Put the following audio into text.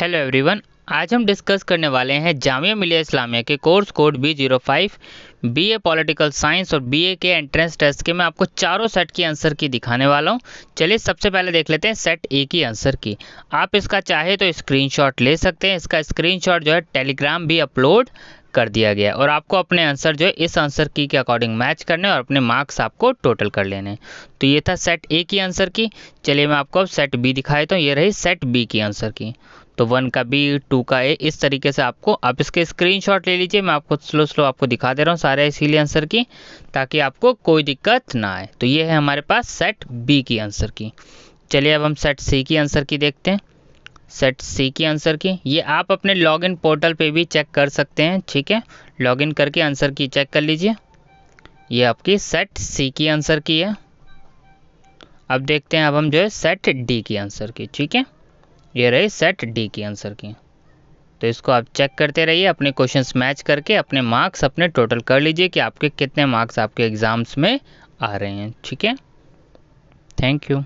hello everyone आज हम discuss करने वाले हैं जामिया मिलिया इस्लामिया के course code B zero five B A political science और बी ए के एंट्रेंस टेस्ट के मैं आपको चारों सेट की आंसर की दिखाने वाला हूँ चलिए सबसे पहले देख लेते हैं सेट ए की आंसर की आप इसका चाहे तो स्क्रीनशॉट ले सकते हैं इसका स्क्रीनशॉट जो है टेलीग्राम भी अपलोड कर दिया गया और आपको अपने आंसर जो है इस आंसर की के अकॉर्डिंग मैच करने और अपने मार्क्स आपको टोटल कर लेने तो ये था सेट ए की आंसर की चलिए मैं आपको अब सेट बी दिखा देता हूँ ये रही सेट बी की आंसर की तो वन का बी टू का ए इस तरीके से आपको आप इसके स्क्रीनशॉट ले लीजिए मैं आपको स्लो स्लो आपको दिखा दे रहा हूँ सारे इसीलिए आंसर की ताकि आपको कोई दिक्कत ना आए तो ये है हमारे पास सेट बी की आंसर की चलिए अब हम सेट सी की आंसर की देखते हैं सेट सी की आंसर की ये आप अपने लॉगिन पोर्टल पे भी चेक कर सकते हैं ठीक है लॉगिन करके आंसर की चेक कर लीजिए ये आपकी सेट सी की आंसर की है अब देखते हैं अब हम जो है सेट डी की आंसर की ठीक है ये रही सेट डी की आंसर की तो इसको आप चेक करते रहिए अपने क्वेश्चन मैच करके अपने मार्क्स अपने टोटल कर लीजिए कि आपके कितने मार्क्स आपके एग्ज़ाम्स में आ रहे हैं ठीक है थैंक यू